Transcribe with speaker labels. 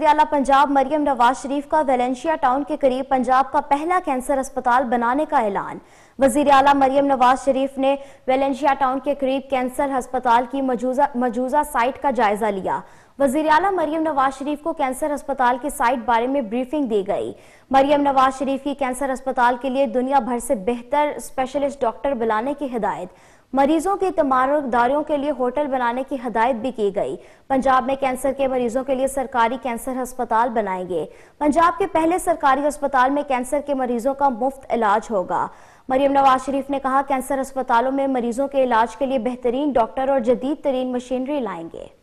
Speaker 1: पंजाब मरियम नवाज शरीफ का Valencia town के करीब पंजाब का पहला कैंसर अस्पताल बनाने का ऐलान वजीर अला मरियम नवाज शरीफ ने वेलेंशिया टाउन के करीब कैंसर अस्पताल की मौजूदा साइट का जायजा लिया वजीर अला मरियम नवाज शरीफ को कैंसर अस्पताल की साइट बारे में ब्रीफिंग दी गई मरियम नवाज शरीफ की कैंसर अस्पताल के लिए दुनिया भर से बेहतर स्पेशलिस्ट डॉक्टर बुलाने की हिदायत मरीजों के तमारदारियों के लिए होटल बनाने की हदायत भी की गई पंजाब में कैंसर के मरीजों के लिए सरकारी कैंसर अस्पताल बनाएंगे पंजाब के पहले सरकारी अस्पताल में कैंसर के मरीजों का मुफ्त इलाज होगा मरियम नवाज शरीफ ने कहा कैंसर अस्पतालों में मरीजों के इलाज के लिए बेहतरीन डॉक्टर और जदीद तरीन मशीनरी लाएंगे